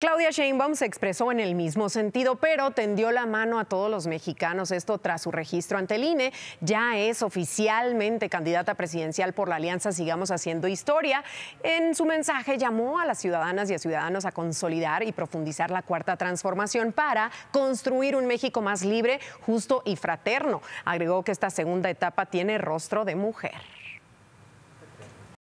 Claudia Sheinbaum se expresó en el mismo sentido, pero tendió la mano a todos los mexicanos, esto tras su registro ante el INE. Ya es oficialmente candidata presidencial por la Alianza Sigamos Haciendo Historia. En su mensaje llamó a las ciudadanas y a ciudadanos a consolidar y profundizar la cuarta transformación para construir un México más libre, justo y fraterno. Agregó que esta segunda etapa tiene rostro de mujer.